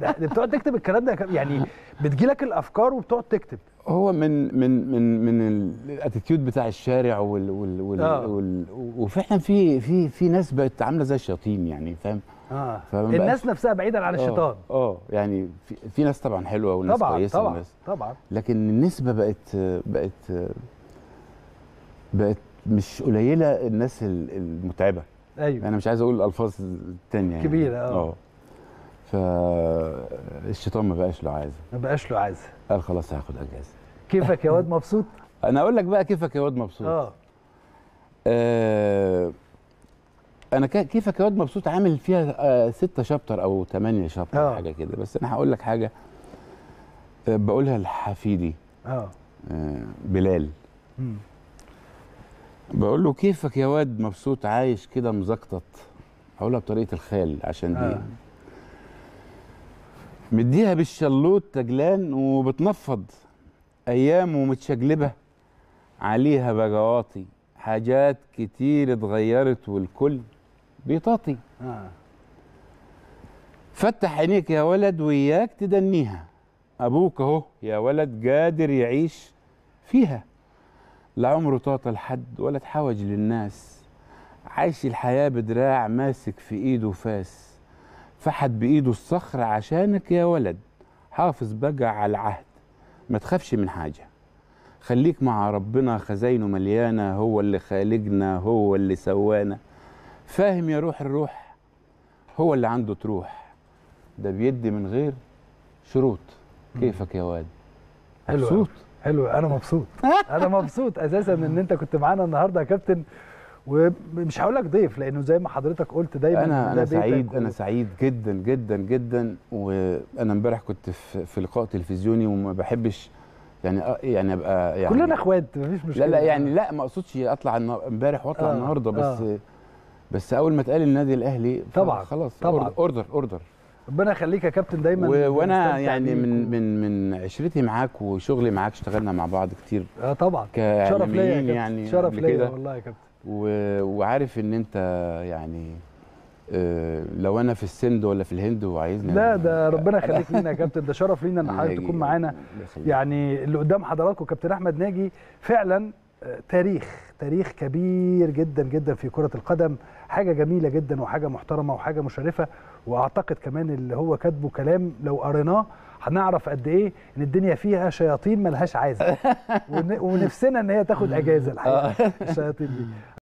ده بتقعد تكتب الكلام ده يعني بتجي لك الافكار وبتقعد تكتب هو من من من من الاتيتيود بتاع الشارع وال وال وال, آه. وال وفعلا في في في ناس بقت عامله زي الشياطين يعني فاهم اه الناس نفسها بعيدا عن آه، الشيطان اه يعني في, في ناس طبعا حلوه وناس طبعًا كويسه طبعا وناس طبعا لكن النسبه بقت بقت بقت مش قليله الناس المتعبه ايوه انا مش عايز اقول الالفاظ الثانيه يعني. كبيره اه, آه. فالشيطان ما بقاش له عازه ما بقاش له عازه قال خلاص هاخد اجازه كيفك يا واد مبسوط انا اقول لك بقى كيفك يا واد مبسوط اه, آه، انا كيفك يا واد مبسوط عامل فيها آه ستة شابتر او ثمانية شابتر آه. أوه. حاجه كده بس انا هقول لك حاجه آه بقولها لحفيدي آه. اه بلال مم. بقول له كيفك يا واد مبسوط عايش كده مزقطط هقولها بطريقه الخال عشان دي مديها بالشلوت تجلان وبتنفض ايام ومتشجلبه عليها بجواطي حاجات كتير اتغيرت والكل بيطاطي آه. فتح عينيك يا ولد وياك تدنيها ابوك اهو يا ولد قادر يعيش فيها لا عمره طاطا لحد ولا اتحوج للناس عايش الحياه بدراع ماسك في ايده فاس فحت بايده الصخر عشانك يا ولد حافظ بقى على العهد ما تخافش من حاجه خليك مع ربنا خزاينه مليانه هو اللي خالقنا هو اللي سوانا فاهم يا روح الروح هو اللي عنده تروح ده بيدي من غير شروط كيفك يا واد مبسوط حلو انا مبسوط انا مبسوط اساسا ان انت كنت معانا النهارده يا كابتن ومش هقول لك ضيف لانه زي ما حضرتك قلت دايما انا انا سعيد انا سعيد جدا جدا جدا وانا امبارح كنت في, في لقاء تلفزيوني وما بحبش يعني يعني ابقى يعني كلنا اخوات مفيش مشكله لا لا يعني لا ما اقصدش اطلع امبارح واطلع آه النهارده بس آه بس اول ما اتقال النادي الاهلي طبعا خلاص طبعا اوردر اوردر ربنا يخليك يا كابتن دايما وانا يعني من من من عشرتي معاك وشغلي معاك اشتغلنا مع بعض كتير اه طبعا شرف ليا يعني شرف ليا والله يا كابتن وعارف ان انت يعني آه، لو انا في السند ولا في الهند وعايزني لا ده ربنا يخليك لينا يا كابتن ده شرف لينا ان حضرتك تكون معانا يعني اللي قدام حضراتكم كابتن احمد ناجي فعلا تاريخ تاريخ كبير جدا جدا في كرة القدم حاجة جميلة جدا وحاجة محترمة وحاجة مشرفة وأعتقد كمان اللي هو كاتبه كلام لو قريناه هنعرف قد ايه ان الدنيا فيها شياطين ملهاش عازل ونفسنا ان هي تاخد اجازه الحقيقه الشياطين آه. دي